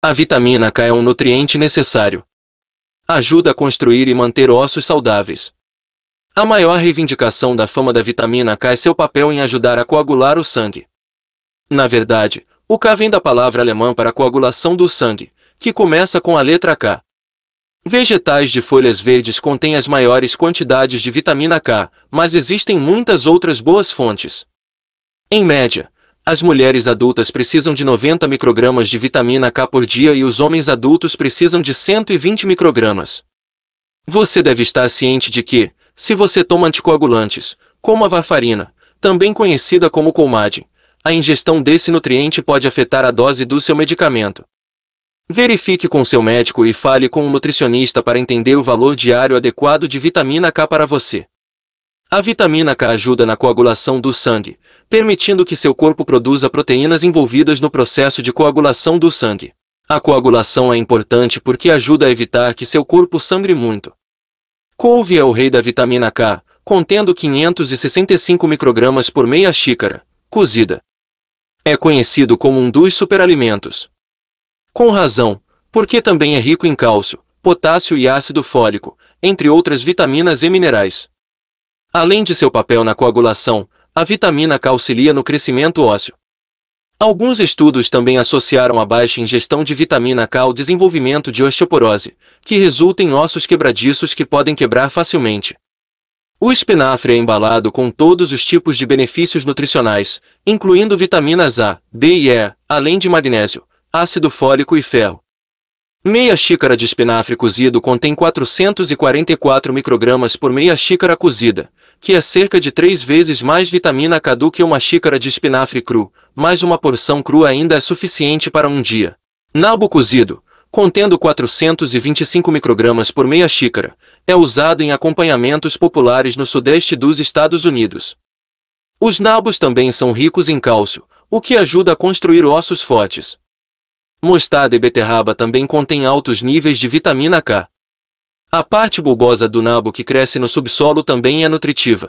A vitamina K é um nutriente necessário. Ajuda a construir e manter ossos saudáveis. A maior reivindicação da fama da vitamina K é seu papel em ajudar a coagular o sangue. Na verdade, o K vem da palavra alemã para coagulação do sangue, que começa com a letra K. Vegetais de folhas verdes contêm as maiores quantidades de vitamina K, mas existem muitas outras boas fontes. Em média, as mulheres adultas precisam de 90 microgramas de vitamina K por dia e os homens adultos precisam de 120 microgramas. Você deve estar ciente de que, se você toma anticoagulantes, como a varfarina, também conhecida como colmade, a ingestão desse nutriente pode afetar a dose do seu medicamento. Verifique com seu médico e fale com um nutricionista para entender o valor diário adequado de vitamina K para você. A vitamina K ajuda na coagulação do sangue, permitindo que seu corpo produza proteínas envolvidas no processo de coagulação do sangue. A coagulação é importante porque ajuda a evitar que seu corpo sangre muito. Couve é o rei da vitamina K, contendo 565 microgramas por meia xícara, cozida. É conhecido como um dos superalimentos. Com razão, porque também é rico em cálcio, potássio e ácido fólico, entre outras vitaminas e minerais. Além de seu papel na coagulação, a vitamina K auxilia no crescimento ósseo. Alguns estudos também associaram a baixa ingestão de vitamina K ao desenvolvimento de osteoporose, que resulta em ossos quebradiços que podem quebrar facilmente. O espinafre é embalado com todos os tipos de benefícios nutricionais, incluindo vitaminas A, D e E, além de magnésio, ácido fólico e ferro. Meia xícara de espinafre cozido contém 444 microgramas por meia xícara cozida, que é cerca de três vezes mais vitamina K do que uma xícara de espinafre cru, mas uma porção crua ainda é suficiente para um dia. Nabo cozido, contendo 425 microgramas por meia xícara, é usado em acompanhamentos populares no sudeste dos Estados Unidos. Os nabos também são ricos em cálcio, o que ajuda a construir ossos fortes. Mostarda e beterraba também contêm altos níveis de vitamina K. A parte bulbosa do nabo que cresce no subsolo também é nutritiva.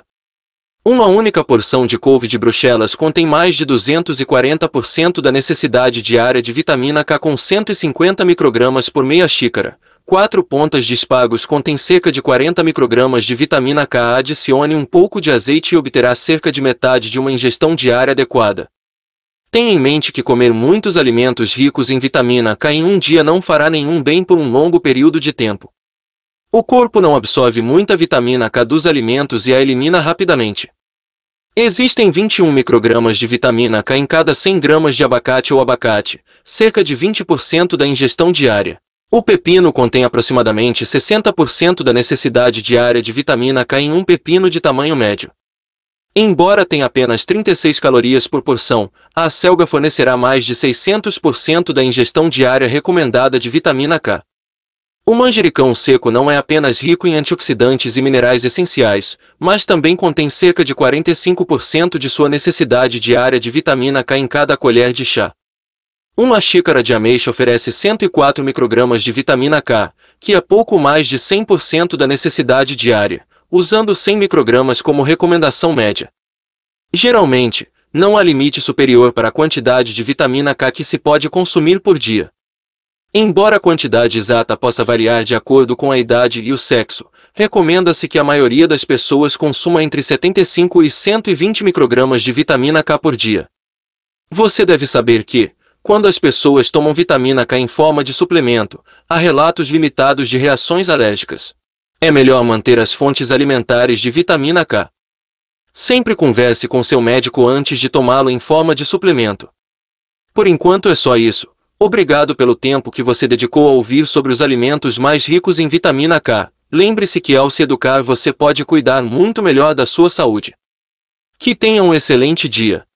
Uma única porção de couve de bruxelas contém mais de 240% da necessidade diária de vitamina K com 150 microgramas por meia xícara. Quatro pontas de espagos contêm cerca de 40 microgramas de vitamina K. Adicione um pouco de azeite e obterá cerca de metade de uma ingestão diária adequada. Tenha em mente que comer muitos alimentos ricos em vitamina K em um dia não fará nenhum bem por um longo período de tempo. O corpo não absorve muita vitamina K dos alimentos e a elimina rapidamente. Existem 21 microgramas de vitamina K em cada 100 gramas de abacate ou abacate, cerca de 20% da ingestão diária. O pepino contém aproximadamente 60% da necessidade diária de vitamina K em um pepino de tamanho médio. Embora tenha apenas 36 calorias por porção, a acelga fornecerá mais de 600% da ingestão diária recomendada de vitamina K. O manjericão seco não é apenas rico em antioxidantes e minerais essenciais, mas também contém cerca de 45% de sua necessidade diária de vitamina K em cada colher de chá. Uma xícara de ameixa oferece 104 microgramas de vitamina K, que é pouco mais de 100% da necessidade diária, usando 100 microgramas como recomendação média. Geralmente, não há limite superior para a quantidade de vitamina K que se pode consumir por dia. Embora a quantidade exata possa variar de acordo com a idade e o sexo, recomenda-se que a maioria das pessoas consuma entre 75 e 120 microgramas de vitamina K por dia. Você deve saber que, quando as pessoas tomam vitamina K em forma de suplemento, há relatos limitados de reações alérgicas. É melhor manter as fontes alimentares de vitamina K. Sempre converse com seu médico antes de tomá-lo em forma de suplemento. Por enquanto é só isso. Obrigado pelo tempo que você dedicou a ouvir sobre os alimentos mais ricos em vitamina K. Lembre-se que ao se educar você pode cuidar muito melhor da sua saúde. Que tenha um excelente dia!